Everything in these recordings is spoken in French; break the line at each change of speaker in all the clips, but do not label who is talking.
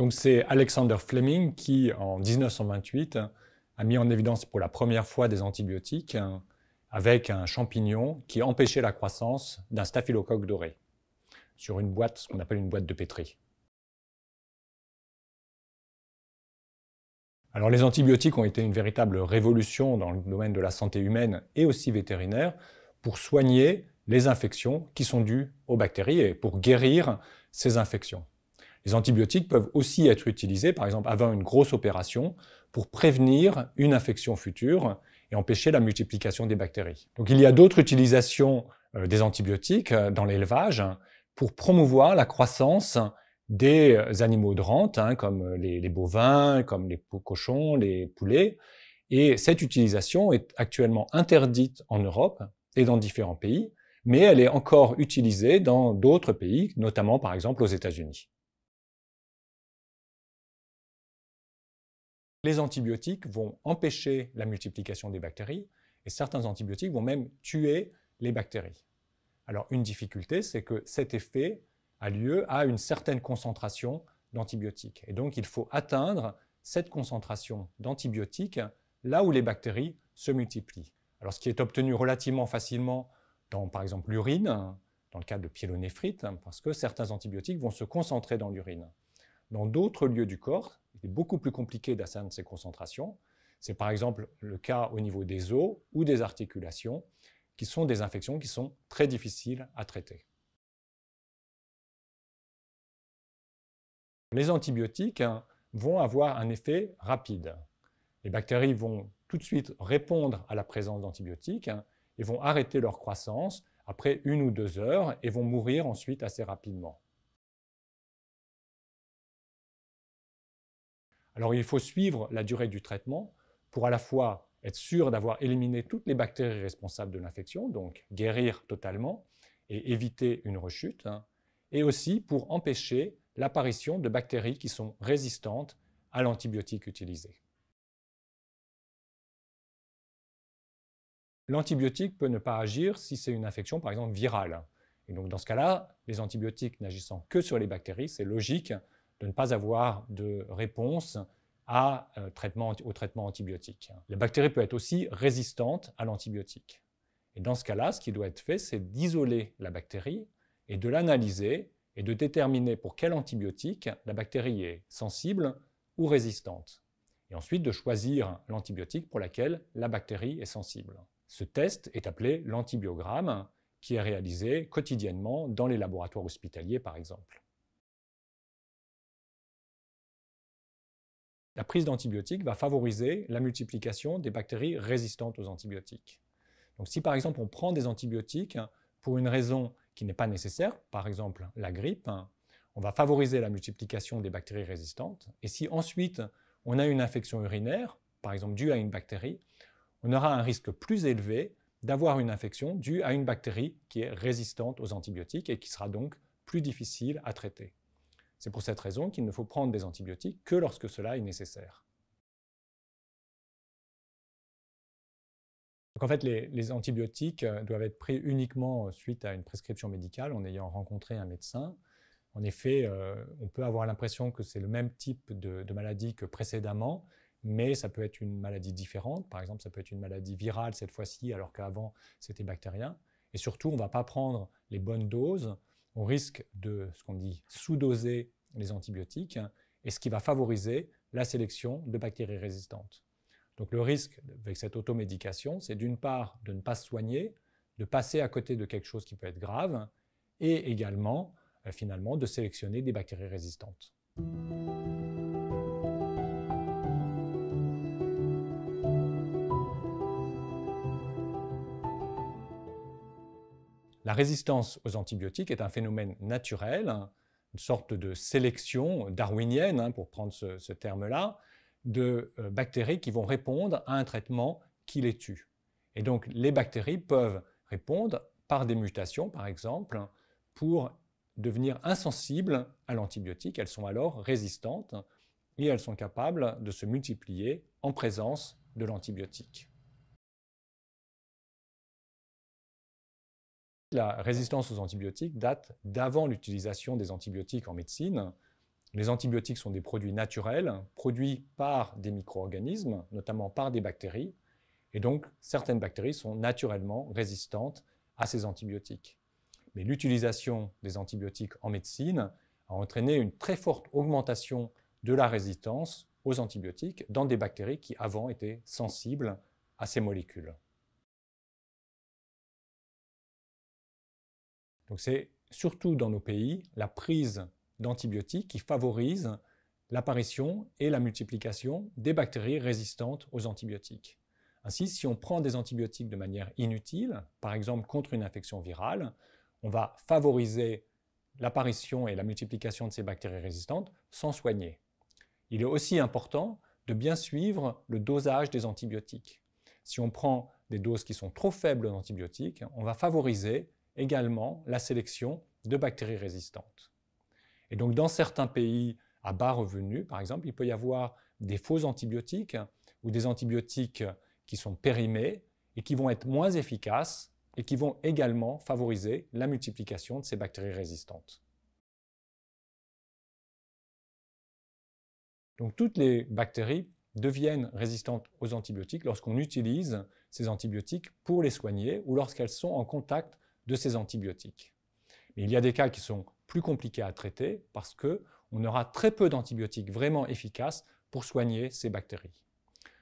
Donc c'est Alexander Fleming qui, en 1928, a mis en évidence pour la première fois des antibiotiques hein, avec un champignon qui empêchait la croissance d'un staphylocoque doré sur une boîte, ce qu'on appelle une boîte de pétri. Alors les antibiotiques ont été une véritable révolution dans le domaine de la santé humaine et aussi vétérinaire pour soigner les infections qui sont dues aux bactéries et pour guérir ces infections. Les antibiotiques peuvent aussi être utilisés, par exemple, avant une grosse opération, pour prévenir une infection future et empêcher la multiplication des bactéries. Donc il y a d'autres utilisations euh, des antibiotiques euh, dans l'élevage pour promouvoir la croissance des euh, animaux de rente, hein, comme les, les, bovins, comme les cochons, les poulets. Et cette utilisation est actuellement interdite en Europe et dans différents pays, mais elle est encore utilisée dans d'autres pays, notamment par exemple aux États-Unis. Les antibiotiques vont empêcher la multiplication des bactéries et certains antibiotiques vont même tuer les bactéries. Alors une difficulté, c'est que cet effet a lieu à une certaine concentration d'antibiotiques. Et donc il faut atteindre cette concentration d'antibiotiques là où les bactéries se multiplient. Alors ce qui est obtenu relativement facilement dans par exemple l'urine, dans le cas de pyélonéphrite, hein, parce que certains antibiotiques vont se concentrer dans l'urine. Dans d'autres lieux du corps, il est beaucoup plus compliqué d'atteindre ces concentrations. C'est par exemple le cas au niveau des os ou des articulations, qui sont des infections qui sont très difficiles à traiter. Les antibiotiques vont avoir un effet rapide. Les bactéries vont tout de suite répondre à la présence d'antibiotiques et vont arrêter leur croissance après une ou deux heures et vont mourir ensuite assez rapidement. Alors il faut suivre la durée du traitement pour à la fois être sûr d'avoir éliminé toutes les bactéries responsables de l'infection, donc guérir totalement et éviter une rechute, hein, et aussi pour empêcher l'apparition de bactéries qui sont résistantes à l'antibiotique utilisé. L'antibiotique peut ne pas agir si c'est une infection, par exemple, virale. donc, dans ce cas-là, les antibiotiques n'agissant que sur les bactéries, c'est logique de ne pas avoir de réponse à, euh, au traitement antibiotique. La bactérie peut être aussi résistante à l'antibiotique. Et dans ce cas-là, ce qui doit être fait, c'est d'isoler la bactérie et de l'analyser et de déterminer pour quel antibiotique la bactérie est sensible ou résistante. Et ensuite de choisir l'antibiotique pour laquelle la bactérie est sensible. Ce test est appelé l'antibiogramme qui est réalisé quotidiennement dans les laboratoires hospitaliers par exemple. la prise d'antibiotiques va favoriser la multiplication des bactéries résistantes aux antibiotiques. Donc si par exemple on prend des antibiotiques pour une raison qui n'est pas nécessaire, par exemple la grippe, on va favoriser la multiplication des bactéries résistantes. Et si ensuite on a une infection urinaire, par exemple due à une bactérie, on aura un risque plus élevé d'avoir une infection due à une bactérie qui est résistante aux antibiotiques et qui sera donc plus difficile à traiter. C'est pour cette raison qu'il ne faut prendre des antibiotiques que lorsque cela est nécessaire. en fait, les, antibiotiques euh, doivent être pris uniquement euh, suite à une prescription médicale en ayant rencontré un médecin. En effet, euh, on peut avoir l'impression que c'est le même type de maladie que précédemment, mais ça peut être une maladie différente. Par exemple, ça peut être une maladie virale cette fois-ci, alors qu'avant c'était bactérien. Et surtout, on ne va pas prendre les bonnes doses on risque de, ce qu'on dit, sous-doser les antibiotiques, et ce qui va favoriser la sélection de bactéries résistantes. Donc le risque avec cette automédication, c'est d'une part de ne pas se soigner, de passer à côté de quelque chose qui peut être grave, et également, euh, finalement, de sélectionner des bactéries résistantes. La résistance aux antibiotiques est un phénomène naturel, une sorte de sélection darwinienne, hein, pour prendre ce, terme-là, de euh, bactéries qui vont répondre à un traitement qui les tue. Et donc les bactéries peuvent répondre par des mutations, par exemple, pour devenir insensibles à l'antibiotique. Elles sont alors résistantes et elles sont capables de se multiplier en présence de l'antibiotique. La résistance aux antibiotiques date d'avant l'utilisation des antibiotiques en médecine. Les antibiotiques sont des produits naturels, produits par des micro-organismes, notamment par des bactéries, et donc certaines bactéries sont naturellement résistantes à ces antibiotiques. Mais l'utilisation des antibiotiques en médecine a entraîné une très forte augmentation de la résistance aux antibiotiques dans des bactéries qui avant étaient sensibles à ces molécules. c'est surtout dans nos pays la prise d'antibiotiques qui favorise l'apparition et la multiplication des bactéries résistantes aux antibiotiques. Ainsi, si on prend des antibiotiques de manière inutile, par exemple contre une infection virale, on va favoriser l'apparition et la multiplication de ces bactéries résistantes sans soigner. Il est aussi important de bien suivre le dosage des antibiotiques. Si on prend des doses qui sont trop faibles d'antibiotiques, on va favoriser également la sélection de bactéries résistantes. Et donc dans certains pays à bas revenus, par exemple, il peut y avoir des faux antibiotiques ou des antibiotiques qui sont périmés et qui vont être moins efficaces et qui vont également favoriser la multiplication de ces bactéries résistantes. Donc toutes les bactéries deviennent résistantes aux antibiotiques lorsqu'on utilise ces antibiotiques pour les soigner ou lorsqu'elles sont en contact de ces antibiotiques. Mais il y a des cas qui sont plus compliqués à traiter parce que on aura très peu d'antibiotiques vraiment efficaces pour soigner ces bactéries.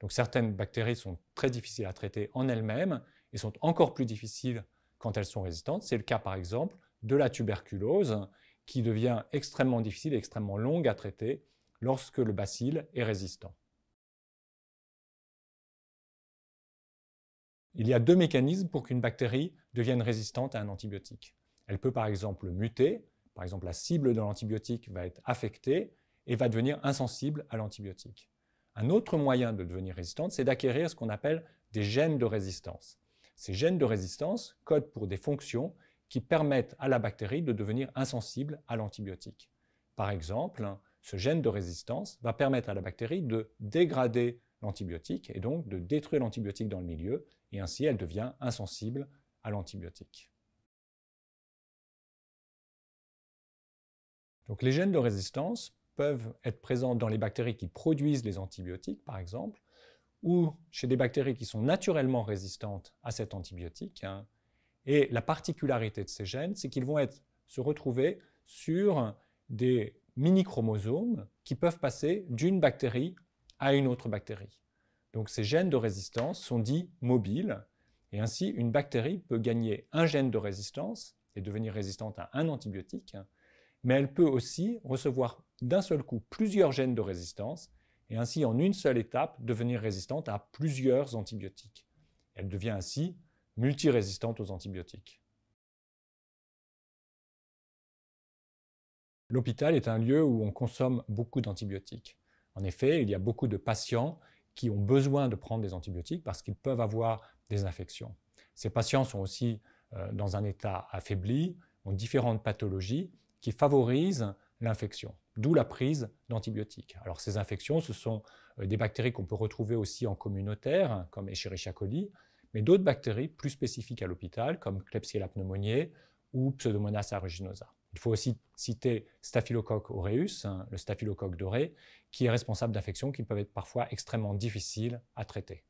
Donc certaines bactéries sont très difficiles à traiter en elles-mêmes et sont encore plus difficiles quand elles sont résistantes. C'est le cas par exemple de la tuberculose qui devient extrêmement difficile et extrêmement longue à traiter lorsque le bacille est résistant. Il y a deux mécanismes pour qu'une bactérie devienne résistante à un antibiotique. Elle peut par exemple muter, par exemple la cible de l'antibiotique va être affectée et va devenir insensible à l'antibiotique. Un autre moyen de devenir résistante, c'est d'acquérir ce qu'on appelle des gènes de résistance. Ces gènes de résistance codent pour des fonctions qui permettent à la bactérie de devenir insensible à l'antibiotique. Par exemple, ce gène de résistance va permettre à la bactérie de dégrader l'antibiotique, et donc de détruire l'antibiotique dans le milieu, et ainsi elle devient insensible à l'antibiotique. Donc les gènes de résistance peuvent être présents dans les bactéries qui produisent les antibiotiques, par exemple, ou chez des bactéries qui sont naturellement résistantes à cet antibiotique. Hein. Et la particularité de ces gènes, c'est qu'ils vont se retrouver sur des mini-chromosomes qui peuvent passer d'une bactérie à une autre bactérie. Donc ces gènes de résistance sont dits mobiles, et ainsi une bactérie peut gagner un gène de résistance et devenir résistante à un antibiotique, mais elle peut aussi recevoir d'un seul coup plusieurs gènes de résistance, et ainsi en une seule étape devenir résistante à plusieurs antibiotiques. Elle devient ainsi multirésistante aux antibiotiques. L'hôpital est un lieu où on consomme beaucoup d'antibiotiques. En effet, il y a beaucoup de patients qui ont besoin de prendre des antibiotiques parce qu'ils peuvent avoir des infections. Ces patients sont aussi euh, dans un état affaibli, ont différentes pathologies qui favorisent l'infection, d'où la prise d'antibiotiques. Alors ces infections, ce sont euh, des bactéries qu'on peut retrouver aussi en communautaire, hein, comme Escherichia coli, mais d'autres bactéries plus spécifiques à l'hôpital, comme Klebsiella pneumoniae ou Pseudomonas aeruginosa. Il faut aussi citer Staphylocoque aureus, hein, le staphylocoque doré, qui est responsable d'infections qui peuvent être parfois extrêmement difficiles à traiter.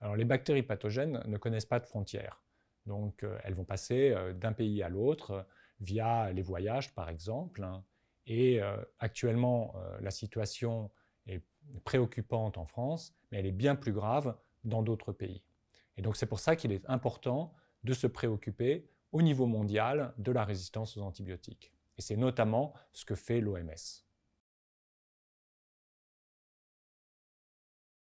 Alors, les bactéries pathogènes ne connaissent pas de frontières. Donc, euh, elles vont passer euh, d'un pays à l'autre euh, via les voyages, par exemple. Hein. et actuellement, la situation est préoccupante en France, mais elle est bien plus grave dans d'autres pays. Et donc c'est pour ça qu'il est important de se préoccuper au niveau mondial de la résistance aux antibiotiques. Et c'est notamment ce que fait l'OMS.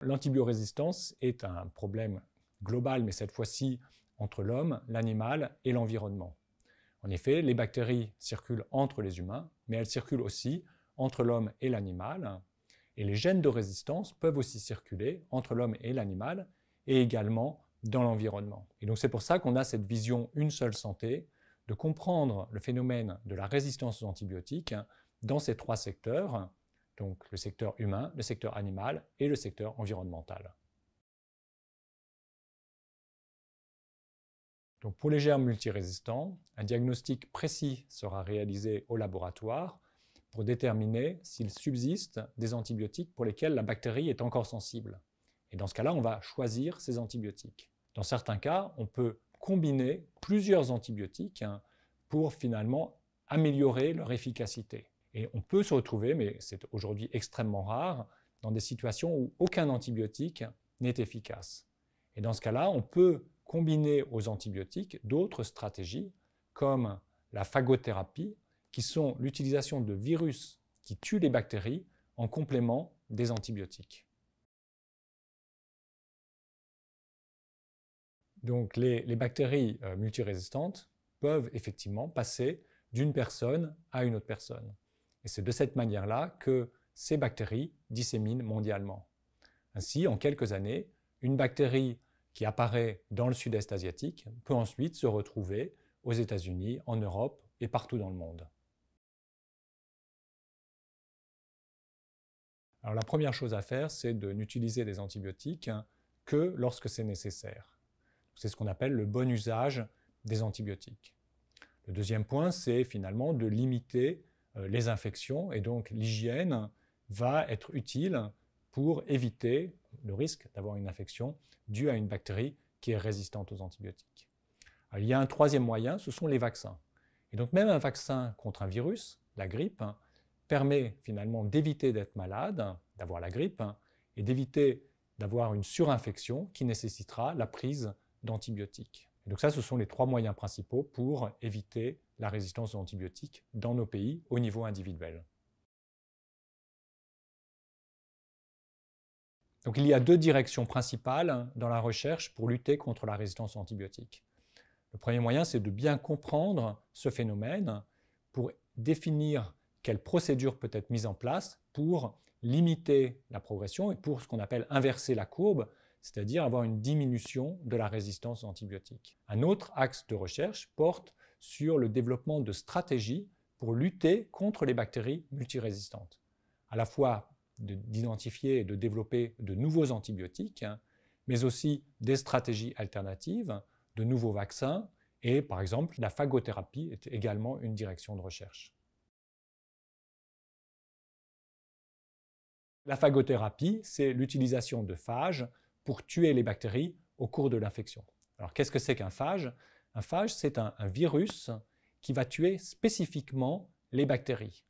L'antibiorésistance est un problème global, mais cette fois-ci entre l'homme, l'animal et l'environnement. En effet, les bactéries circulent entre les humains, mais elles circulent aussi entre l'homme et l'animal, et les gènes de résistance peuvent aussi circuler entre l'homme et l'animal, et également dans l'environnement. Et donc c'est pour ça qu'on a cette vision une seule santé, de comprendre le phénomène de la résistance aux antibiotiques dans ces trois secteurs, donc le secteur humain, le secteur animal et le secteur environnemental. Donc pour les germes multirésistants, un diagnostic précis sera réalisé au laboratoire pour déterminer s'il subsiste des antibiotiques pour lesquels la bactérie est encore sensible. Et dans ce cas-là, on va choisir ces antibiotiques. Dans certains cas, on peut combiner plusieurs antibiotiques hein, pour finalement améliorer leur efficacité. Et on peut se retrouver, mais c'est aujourd'hui extrêmement rare, dans des situations où aucun antibiotique n'est efficace. Et dans ce cas-là, on peut combiner aux antibiotiques d'autres stratégies comme la phagothérapie, qui sont l'utilisation de virus qui tuent les bactéries en complément des antibiotiques. Donc les, bactéries euh, multirésistantes peuvent effectivement passer d'une personne à une autre personne. Et c'est de cette manière-là que ces bactéries disséminent mondialement. Ainsi, en quelques années, une bactérie qui apparaît dans le sud-est asiatique peut ensuite se retrouver aux États-Unis, en Europe et partout dans le monde. Alors la première chose à faire, c'est de n'utiliser des antibiotiques que lorsque c'est nécessaire. C'est ce qu'on appelle le bon usage des antibiotiques. Le deuxième point, c'est finalement de limiter euh, les infections et donc l'hygiène va être utile pour éviter le risque d'avoir une infection due à une bactérie qui est résistante aux antibiotiques. il y a un troisième moyen, ce sont les vaccins. Et donc même un vaccin contre un virus, la grippe, permet finalement d'éviter d'être malade, d'avoir la grippe, hein, et d'éviter d'avoir une surinfection qui nécessitera la prise d'antibiotiques. Donc ça, ce sont les trois moyens principaux pour éviter la résistance aux antibiotiques dans nos pays au niveau individuel. Donc il y a deux directions principales dans la recherche pour lutter contre la résistance aux antibiotiques. Le premier moyen, c'est de bien comprendre ce phénomène pour définir quelles procédures peut être mises en place pour limiter la progression et pour ce qu'on appelle inverser la courbe, c'est-à-dire avoir une diminution de la résistance aux antibiotiques. Un autre axe de recherche porte sur le développement de stratégies pour lutter contre les bactéries multirésistantes, à la fois d'identifier et de développer de nouveaux antibiotiques, hein, mais aussi des stratégies alternatives, de nouveaux vaccins, et par exemple la phagothérapie est également une direction de recherche. La phagothérapie, c'est l'utilisation de phages pour tuer les bactéries au cours de l'infection. Alors qu'est-ce que c'est qu'un phage Un phage, c'est un, virus qui va tuer spécifiquement les bactéries.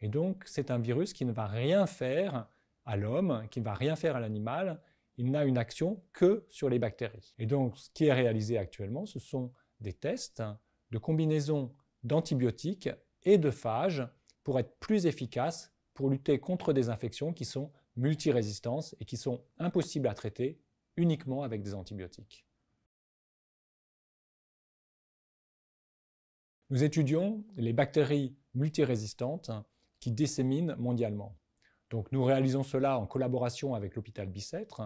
Et donc c'est un virus qui ne va rien faire à l'homme, qui ne va rien faire à l'animal, il n'a une action que sur les bactéries. Et donc ce qui est réalisé actuellement, ce sont des tests de combinaison d'antibiotiques et de phages pour être plus efficaces pour lutter contre des infections qui sont multirésistantes et qui sont impossibles à traiter uniquement avec des antibiotiques. Nous étudions les bactéries multirésistantes qui disséminent mondialement. Donc nous réalisons cela en collaboration avec l'hôpital Bicêtre.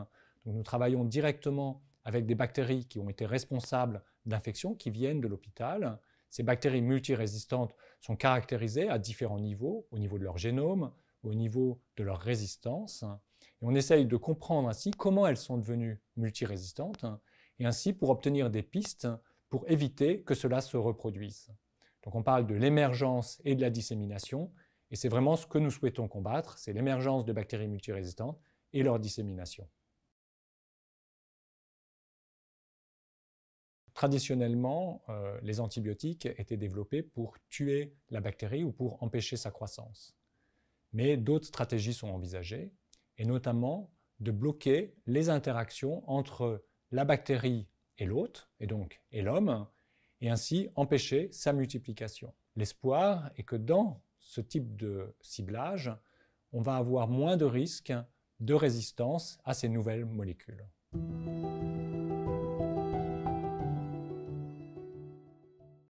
nous travaillons directement avec des bactéries qui ont été responsables d'infections qui viennent de l'hôpital. Ces bactéries multirésistantes sont caractérisées à différents niveaux, au niveau de leur génome, au niveau de leur résistance. Et on essaye de comprendre ainsi comment elles sont devenues multirésistantes, et ainsi pour obtenir des pistes pour éviter que cela se reproduise. Donc on parle de l'émergence et de la dissémination, et c'est vraiment ce que nous souhaitons combattre, c'est l'émergence de bactéries multirésistantes et leur dissémination. Traditionnellement, euh, les antibiotiques étaient développés pour tuer la bactérie ou pour empêcher sa croissance. Mais d'autres stratégies sont envisagées, et notamment de bloquer les interactions entre la bactérie et l'hôte, et donc et l'homme, et ainsi empêcher sa multiplication. L'espoir est que dans ce type de ciblage, on va avoir moins de risques de résistance à ces nouvelles molécules.